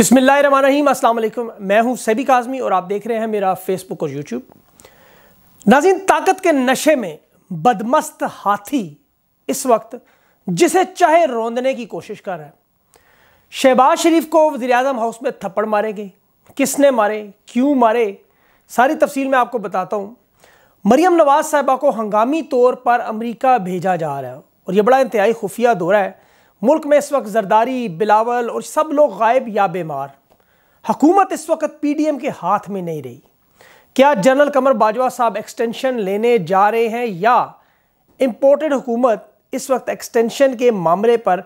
अस्सलाम वालेकुम मैं हूं सैबी काजमी और आप देख रहे हैं मेरा फेसबुक और यूट्यूब नाजिन ताकत के नशे में बदमस्त हाथी इस वक्त जिसे चाहे रोंदने की कोशिश कर रहा है शहबाज शरीफ को वजी अजम हाउस में थप्पड़ मारे गए किसने मारे क्यों मारे सारी तफसील मैं आपको बताता हूँ मरियम नवाज साहबा को हंगामी तौर पर अमरीका भेजा जा रहा है और यह बड़ा इंतहाई खुफिया दौरा है मुल्क में इस वक्त जरदारी बिलावल और सब लोग गायब या बीमार हकूमत इस वक्त पी डी एम के हाथ में नहीं रही क्या जनरल कमर बाजवा साहब एक्सटेंशन लेने जा रहे हैं या इम्पोर्टेड हुकूमत इस वक्त एक्सटेंशन के मामले पर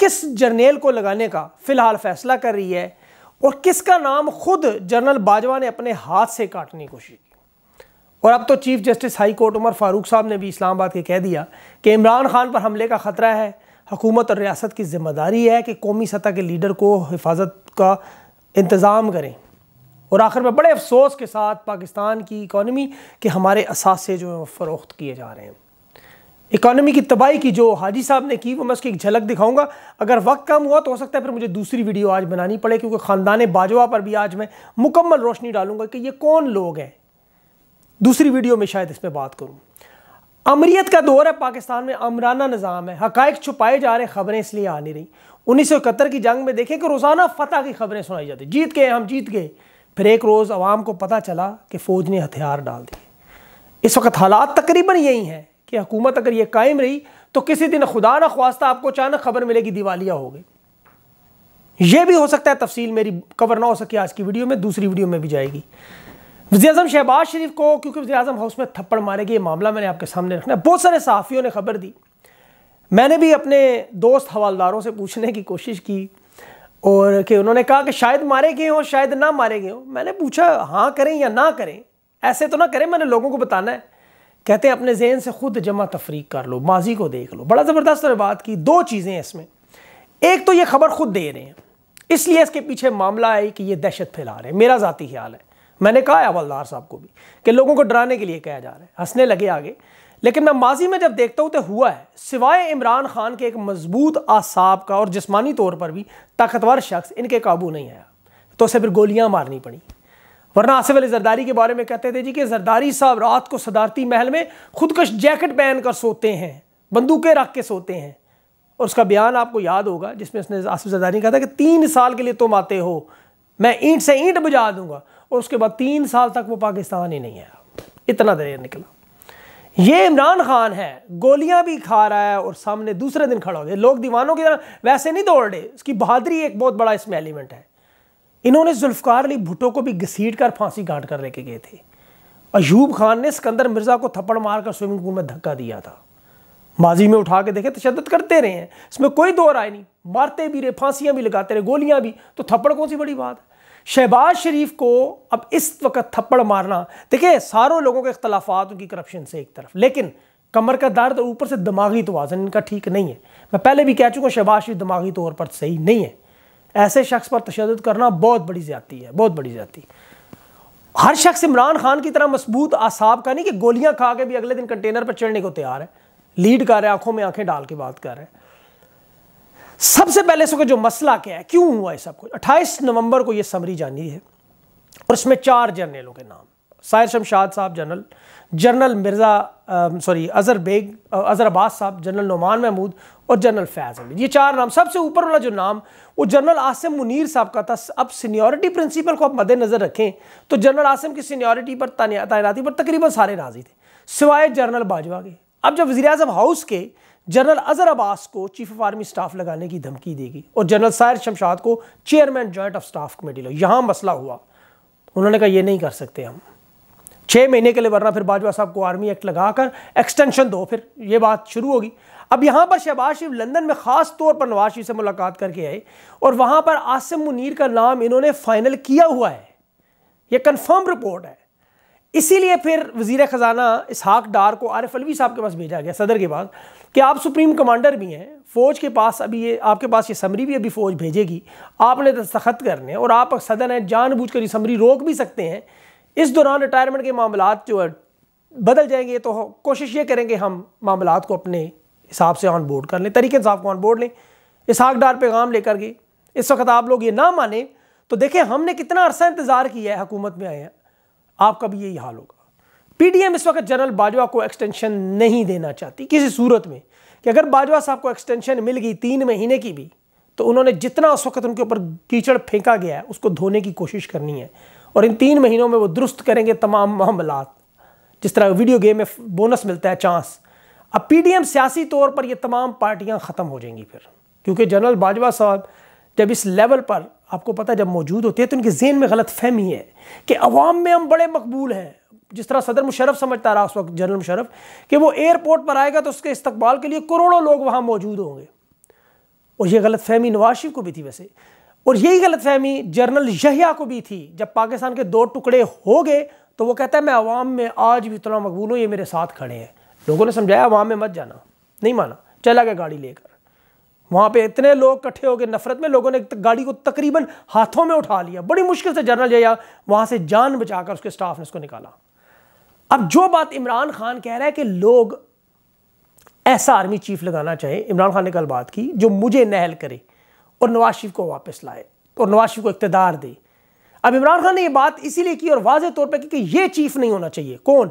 किस जर्नेल को लगाने का फ़िलहाल फैसला कर रही है और किसका नाम खुद जनरल बाजवा ने अपने हाथ से काटने की कोशिश की और अब तो chief justice high court Umar Farooq साहब ने भी इस्लामाबाद के कह दिया कि इमरान खान पर हमले का ख़तरा है हुकूमत और रियासत की जिम्मेदारी है कि कौमी सतह के लीडर को हिफाजत का इंतज़ाम करें और आखिर में बड़े अफसोस के साथ पाकिस्तान की इकानमी के हमारे असासे जो हैं फ़रोख्त किए जा रहे हैं इकानमी की तबाही की जो हाजी साहब ने की वो मैं उसकी एक झलक दिखाऊंगा अगर वक्त कम हुआ तो हो सकता है फिर मुझे दूसरी वीडियो आज बनानी पड़े क्योंकि ख़ानदान बाजवा पर भी आज मैं मुकम्मल रोशनी डालूंगा कि ये कौन लोग हैं दूसरी वीडियो में शायद इस पर बात करूँ अमरीत का दौर है पाकिस्तान में अमराना निज़ाम है हकैक छुपाए जा रहे खबरें इसलिए आ नहीं रही उन्नीस सौ इकहत्तर की जंग में देखें कि रोज़ाना फतह की खबरें सुनाई जाती जीत गए हम जीत गए फिर एक रोज़ आवाम को पता चला कि फ़ौज ने हथियार डाल दिए इस वक्त हालात तकरीबन यही हैं कि हुकूमत अगर ये कायम रही तो किसी दिन खुदा न ख्वास्ता आपको अचानक खबर मिलेगी दिवालिया हो गई यह भी हो सकता है तफसील मेरी कवर ना हो सके आज की वीडियो में दूसरी वीडियो में भी जाएगी वजी अजम शहबाज शरीफ को क्योंकि वजी अजम हाउस में थप्पड़ मारेगी ये मामला मैंने आपके सामने रखना है बहुत सारे सहाफ़ियों ने खबर दी मैंने भी अपने दोस्त हवालदारों से पूछने की कोशिश की और कि उन्होंने कहा कि शायद मारे गए हों शायद ना मारे गए हों मैंने पूछा हाँ करें या ना करें ऐसे तो ना करें मैंने लोगों को बताना है कहते हैं अपने जहन से खुद जमा तफरीक कर लो माजी को देख लो बड़ा ज़बरदस्त उन्होंने बात की दो चीज़ें हैं इसमें एक तो ये खबर खुद दे रहे हैं इसलिए इसके पीछे मामला है कि ये दहशत फैला रहे हैं मेरा ज़ाती ख्याल है मैंने कहा है हवलदार साहब को भी कि लोगों को डराने के लिए कहा जा रहा है हंसने लगे आगे लेकिन मैं माजी में जब देखता हूँ तो हुआ है सिवाय इमरान खान के एक मजबूत आसाब का और जिसमानी तौर पर भी ताकतवर शख्स इनके काबू नहीं आया तो उसे फिर गोलियाँ मारनी पड़ी वरना आसिफ अली जरदारी के बारे में कहते थे जी कि जरदारी साहब रात को सदारती महल में खुदकश जैकेट पहन कर सोते हैं बंदूकें रख के सोते हैं और उसका बयान आपको याद होगा जिसमें उसने आसिफ जरदारी कहा था कि तीन साल के लिए तुम आते हो मैं ईंट से ईंट बुझा दूंगा और उसके बाद तीन साल तक वो पाकिस्तान ही नहीं आया इतना देर निकला ये इमरान खान है गोलियां भी खा रहा है और सामने दूसरे दिन खड़ा हो गया लोग दीवानों की तरह वैसे नहीं दौड़ रहे उसकी बहादरी एक बहुत बड़ा इसमें एलिमेंट है इन्होंने जुल्फकार अली भुट्टो को भी घसीट कर फांसी काट कर लेके गए थे अयूब खान ने सिकंदर मिर्ज़ा को थप्पड़ मारकर स्विमिंग पूल में धक्का दिया था माजी में उठा के देखे तशद करते रहे हैं इसमें कोई दो राय नहीं मारते भी रहे फांसियाँ भी लगाते रहे गोलियां भी तो थप्पड़ कौन सी बड़ी बात है शहबाज शरीफ को अब इस वक्त थप्पड़ मारना देखिए सारों लोगों के अख्तलाफात उनकी करप्शन से एक तरफ लेकिन कमर का दर्द और ऊपर से दिमागी तोज़न इनका ठीक नहीं है मैं पहले भी कह चुका शहबाज शरीफ दिमागी तौर पर सही नहीं है ऐसे शख्स पर तशद करना बहुत बड़ी ज्यादा है बहुत बड़ी ज्यादा हर शख्स इमरान खान की तरह मजबूत आसाब का नहीं कि गोलियां खा के भी अगले दिन कंटेनर पर चढ़ने को तैयार है लीड कर रहा है आंखों में आंखें डाल के बात कर रहे हैं सबसे पहले इसको जो मसला क्या है क्यों हुआ है सब कुछ अट्ठाईस नवंबर को ये समरी जानी है और इसमें चार जर्नलों के नाम साहिर शमशाद साहब general general Mirza sorry Azhar Baig Azar Abbas साहब जनरल नुमान महमूद और जनरल फैज़ अहमद ये चार नाम सबसे ऊपर वाला जो नाम वो जनरल आसिम मुनीर साहब का था अब सीनियरिटी प्रिंसिपल को आप मद्देनज़र रखें तो जनरल आसिम की सीनियरिटी पर तैनाती पर तकरीबन सारे राजी थे सिवाय जनरल बाजवा के अब जब वजी हाउस के जनरल अजहर अब्बास को चीफ ऑफ आर्मी स्टाफ लगाने की धमकी देगी और जनरल सायर शमशाद को chairman joint of staff committee लो यहाँ मसला हुआ उन्होंने कहा ये नहीं कर सकते हम छः महीने के लिए वरना फिर बाजवा साहब को आर्मी एक्ट लगाकर एक्सटेंशन दो फिर ये बात शुरू होगी अब यहाँ पर शहबाज शरीफ लंदन में ख़ास तौर पर नवाज शरीफ से मुलाकात करके आए और वहाँ पर आसिम मुनीर का नाम इन्होंने फाइनल किया हुआ है ये कन्फर्म रिपोर्ट है इसीलिए फिर वजीर ख़जाना इसहाक डार को आरिफ अलवी साहब के पास भेजा गया सदर के पास कि आप सुप्रीम कमांडर भी हैं फ़ौज के पास अभी ये आपके पास ये समरी भी अभी फ़ौज भेजेगी आपने दस्तखत करने और आप सदर हैं बूझ कर ये समरी रोक भी सकते हैं इस दौरान रिटायरमेंट के मामला जो है बदल जाएंगे तो कोशिश ये करेंगे हम मामला को अपने हिसाब से ऑन बोर्ड कर लें तरीके साहब को ऑन बोर्ड लें इसहाक डार पैगाम लेकर के इस वक्त आप लोग ये ना माने तो देखें हमने कितना अरसा इंतज़ार किया है हुकूमत में आए हैं आपका भी यही हाल होगा पीडीएम इस वक्त जनरल बाजवा को एक्सटेंशन नहीं देना चाहती किसी सूरत में कि अगर बाजवा साहब को एक्सटेंशन मिल गई तीन महीने की भी तो उन्होंने जितना उस वक्त उनके ऊपर कीचड़ फेंका गया है उसको धोने की कोशिश करनी है और इन तीन महीनों में वो दुरुस्त करेंगे तमाम मामला जिस तरह वीडियो गेम में बोनस मिलता है चांस अब पीडीएम सियासी तौर पर ये तमाम पार्टियां ख़त्म हो जाएंगी फिर क्योंकि जनरल बाजवा साहब जब इस लेवल पर आपको पता जब मौजूद होते हैं तो इनके जेन में गलत फहमी है कि अवाम में हम बड़े मकबूल हैं जिस तरह सदर मुशरफ समझता रहा उस वक्त जनरल मुशरफ कि वो एयरपोर्ट पर आएगा तो उसके इस्तबाल के लिए करोड़ों लोग वहाँ मौजूद होंगे और ये गलत फहमी नवाज शरीफ को भी थी वैसे और यही गलत फहमी जनरल यहिया को भी थी जब पाकिस्तान के दो टुकड़े हो गए तो वो कहता है मैं अवाम में आज भी इतना मकबूल हूँ ये मेरे साथ खड़े हैं लोगों ने समझाया अवाम में मत जाना नहीं माना चला गया गाड़ी लेकर वहां पे इतने लोग इकट्ठे हो गए नफरत में लोगों ने गाड़ी को तकरीबन हाथों में उठा लिया बड़ी मुश्किल से जनरल जया वहां से जान बचाकर उसके स्टाफ ने उसको निकाला अब जो बात इमरान खान कह रहा है कि लोग ऐसा आर्मी चीफ लगाना चाहे इमरान खान ने कल बात की जो मुझे नहल करे और नवाज शरीफ को वापस लाए और नवाज शरीफ को इकतदार दे अब इमरान खान ने यह बात इसीलिए की और वाज तौर पर की कि यह चीफ नहीं होना चाहिए कौन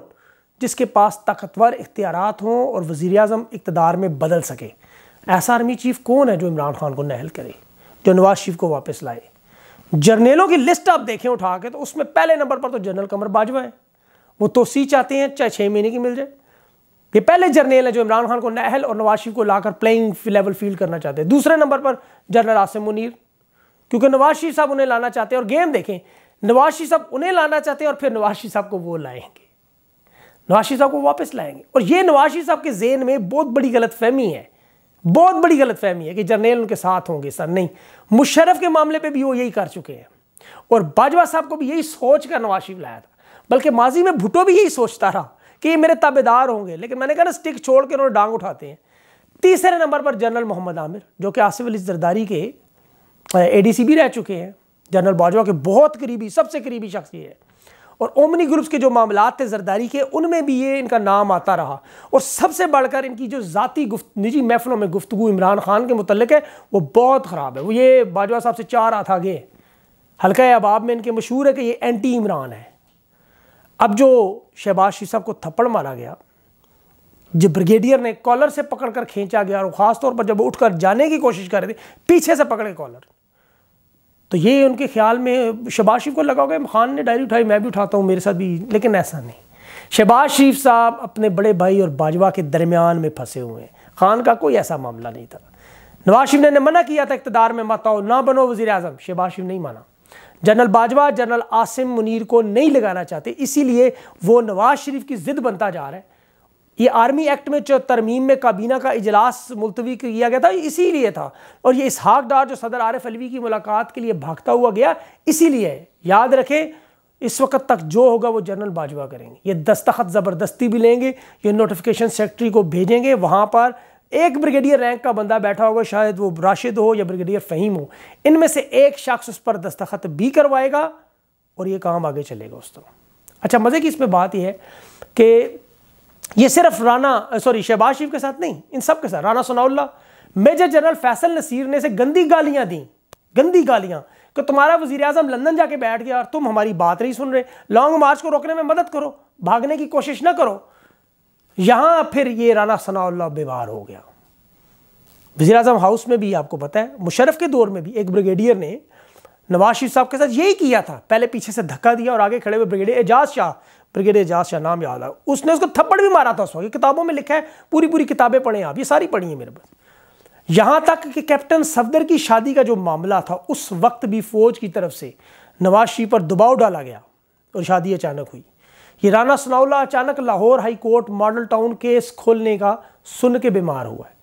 जिसके पास ताकतवर इख्तियार हों और वज़ी अजम इकतदार में बदल सके ऐसा आर्मी चीफ कौन है जो इमरान खान को नहल करे जो नवाज शरीफ को वापस लाए जर्नेलों की लिस्ट आप देखें उठा के तो उसमें पहले नंबर पर तो जनरल कमर बाजवा है वो तो सी चाहते हैं चाहे छः महीने की मिल जाए ये पहले जर्नेल है जो इमरान खान को नहल और नवाज शरीफ को लाकर प्लेइंग लेवल फील करना चाहते हैं दूसरे नंबर पर जनरल आसिम मुनीर क्योंकि नवाज शरीफ साहब उन्हें लाना चाहते हैं और गेम देखें नवाज शरीफ साहब उन्हें लाना चाहते हैं और फिर नवाज शरीफ साहब को वो लाएंगे नवाज शरीफ साहब को वापस लाएंगे और ये नवाज शरीफ साहब के जेन में बहुत बड़ी गलत फहमी है बहुत बड़ी गलतफहमी है कि जर्नेल उनके साथ होंगे सर नहीं मुशरफ के मामले पे भी वो यही कर चुके हैं और बाजवा साहब को भी यही सोच कर नवाशिफ लाया था बल्कि माजी में भुटो भी यही सोचता रहा कि ये मेरे ताबेदार होंगे लेकिन मैंने कहा ना स्टिक छोड़ के उन्होंने डांग उठाते हैं तीसरे नंबर पर जनरल मोहम्मद आमिर जो कि आसिफ अली जरदारी के ए भी रह चुके हैं जनरल बाजवा के बहुत करीबी सबसे करीबी ये है और ओमनी ग्रुप्स के जो मामला थे जरदारी के उनमें भी ये इनका नाम आता रहा और सबसे बढ़कर इनकी जो ज़ाती गुफ्त निजी महफलों में गुफ्तु इमरान खान के मतलब है वो बहुत ख़राब है वो ये बाजवा साहब से चार हाथ आगे गए हल्का अबाब में इनके मशहूर है कि ये एंटी इमरान है अब जो शहबाज शी साहब को थप्पड़ मारा गया जब ब्रिगेडियर ने कॉलर से पकड़ कर खींचा गया और ख़ास तौर पर जब उठकर जाने की कोशिश कर रहे थे पीछे से पकड़े कॉलर तो ये उनके ख्याल में शबाज शरीफ को लगा होगा खान ने डायरी उठाई मैं भी उठाता हूँ मेरे साथ भी लेकिन ऐसा नहीं शहबाज शरीफ साहब अपने बड़े भाई और बाजवा के दरमियान में फंसे हुए हैं खान का कोई ऐसा मामला नहीं था नवाज शरीफ ने मना किया था इकतदार में मत आओ ना बनो वजी अजम शहबाज शरीफ नहीं माना जनरल बाजवा जनरल आसिम मुनीर को नहीं लगाना चाहते इसीलिए वो नवाज शरीफ की ज़िद बनता जा रहा है ये आर्मी एक्ट में जो तरमीम में काबीना का इजलास मुलतवी किया गया था इसीलिए था और ये इसहाक डार जो सदर आरफ अलवी की मुलाकात के लिए भागता हुआ गया इसीलिए याद रखें इस वक्त तक जो होगा वो जनरल बाजवा करेंगे ये दस्तखत ज़बरदस्ती भी लेंगे ये नोटिफिकेशन सेक्रेटरी को भेजेंगे वहाँ पर एक ब्रिगेडियर रैंक का बंदा बैठा होगा शायद वो राशिद हो या ब्रिगेडियर फ़हीम हो इनमें से एक शख्स उस पर दस्तखत भी करवाएगा और ये काम आगे चलेगा उस तरह अच्छा मज़े की इसमें बात यह है कि ये सिर्फ राना सॉरी शहबाज शरीफ के साथ नहीं इन सब के साथ राना सनाउल्ला मेजर जनरल फैसल नसीर ने से गंदी गालियां दी गंदी गालियां कि तुम्हारा वजीर आजम लंदन जाके बैठ गया और तुम हमारी बात नहीं सुन रहे लॉन्ग मार्च को रोकने में मदद करो भागने की कोशिश ना करो यहां फिर ये राना सनाउल्ला बीमार हो गया वजीर आजम हाउस में भी आपको पता है मुशरफ के दौर में भी एक ब्रिगेडियर ने नवाज शरीफ साहब के साथ यही किया था पहले पीछे से धक्का दिया और आगे खड़े हुए ब्रिगेडियर एजाज शाह ब्रिगेडियर एजाज शाह नाम याद आ उसने उसको थप्पड़ भी मारा था उस वक्त किताबों में लिखा है पूरी पूरी किताबें पढ़े आप ये सारी पढ़ी है मेरे पास यहां तक कि कैप्टन सफदर की शादी का जो मामला था उस वक्त भी फ़ौज की तरफ से नवाज शरीफ पर दबाव डाला गया और शादी अचानक हुई ये राना सनाउला अचानक Lahore high court model town case खोलने का सुन के बीमार हुआ है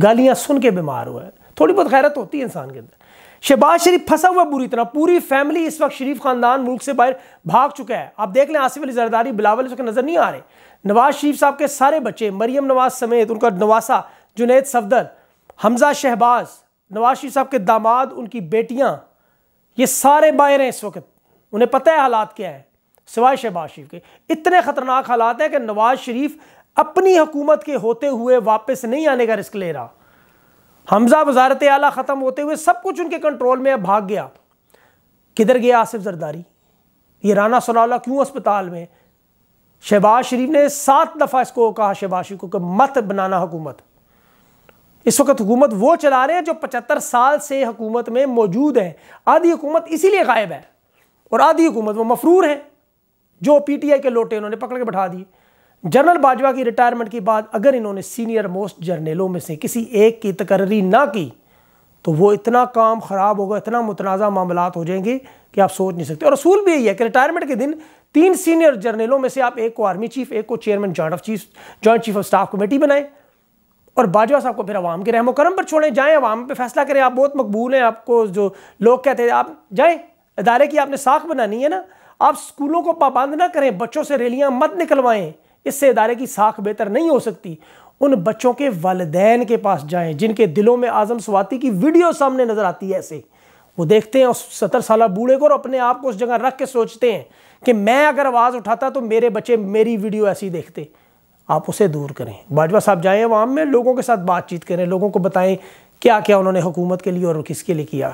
गालियाँ सुन के बीमार हुआ है थोड़ी बहुत गैरत होती है इंसान के अंदर शहबाज शरीफ फंसा हुआ बुरी तरह पूरी फैमिली इस वक्त शरीफ खानदान मुल्क से बाहर भाग चुका है आप देख लें आसिफ अली जरदारी बिलावल इस वक्त नज़र नहीं आ रहे नवाज शरीफ साहब के सारे बच्चे मरियम नवाज समेत उनका नवासा जुनेद सफदर हमजा शहबाज नवाज शरीफ साहब के दामाद उनकी बेटियाँ ये सारे बाहर हैं इस वक्त उन्हें पता है हालात क्या है सिवाय शहबाज शरीफ के इतने ख़तरनाक हालात हैं कि नवाज शरीफ अपनी हुकूमत के होते हुए वापस नहीं आने का रिस्क ले रहा हमजा वजारत आला ख़त्म होते हुए सब कुछ उनके कंट्रोल में भाग गया किधर गया आसिफ जरदारी ये राना सोनाला क्यों अस्पताल में शहबाज शरीफ ने सात दफ़ा इसको कहा शहबाज शरीफ को कि मत बनाना हुकूमत इस वक्त हुकूमत वो चला रहे हैं जो पचहत्तर साल से हुकूमत में मौजूद है आधी हुकूमत इसीलिए गायब है और आधी हुकूमत वो मफरूर है जो पी टी आई के लोटे उन्होंने पकड़ के बैठा दिए जनरल बाजवा की रिटायरमेंट के बाद अगर इन्होंने सीनियर मोस्ट जर्नेलों में से किसी एक की तकर्री ना की तो वो इतना काम ख़राब होगा इतना मुतनाज़ा मामला हो जाएंगे कि आप सोच नहीं सकते और असूल भी यही है कि रिटायरमेंट के दिन तीन सीनियर जर्नेलों में से आप एक को आर्मी चीफ एक को chairman joint of chief joint chief of staff committee बनाएं और बाजवा साहब को फिर आवाम के रहमो करम पर छोड़ें जाएँ आवाम पर फैसला करें आप बहुत मकबूल हैं आपको जो लोग कहते हैं आप जाएँ इदारे की आपने साख बनानी है ना आप स्कूलों को पाबंद ना करें बच्चों से रैलियाँ मत निकलवाएँ इससे इदारे की साख बेहतर नहीं हो सकती उन बच्चों के वालदेन के पास जाएं जिनके दिलों में आज़म स्वाति की वीडियो सामने नज़र आती है ऐसे वो देखते हैं उस सत्तर साल बूढ़े को और अपने आप को उस जगह रख के सोचते हैं कि मैं अगर आवाज़ उठाता तो मेरे बच्चे मेरी वीडियो ऐसी देखते आप उसे दूर करें बाजवा साहब जाए वहां में लोगों के साथ बातचीत करें लोगों को बताएं क्या क्या उन्होंने हुकूमत के लिए और किसके लिए किया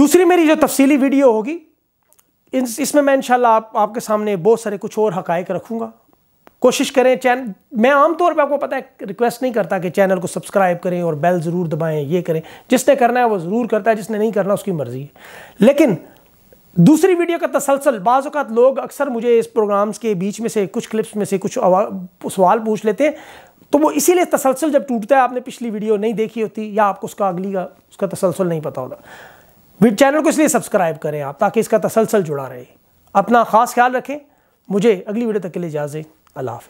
दूसरी मेरी जो तफसीली वीडियो होगी इसमें मैं इन आप, आपके सामने बहुत सारे कुछ और हकायक रखूँगा कोशिश करें चैन मैं आमतौर पर आपको पता है रिक्वेस्ट नहीं करता कि चैनल को सब्सक्राइब करें और बेल ज़रूर दबाएं ये करें जिसने करना है वो ज़रूर करता है जिसने नहीं करना उसकी मर्ज़ी है लेकिन दूसरी वीडियो का तसलसल बाज़ात लोग अक्सर मुझे इस प्रोग्राम्स के बीच में से कुछ क्लिप्स में से कुछ सवाल पूछ लेते हैं तो वो इसीलिए तसलसल जब टूटता है आपने पिछली वीडियो नहीं देखी होती या आपको उसका अगली का उसका तसलसल नहीं पता होता चैनल को इसलिए सब्सक्राइब करें आप ताकि इसका तसलसल जुड़ा रहे अपना ख़ास ख्याल रखें मुझे अगली वीडियो तक के लिए इजाज़त Allah Hafiz.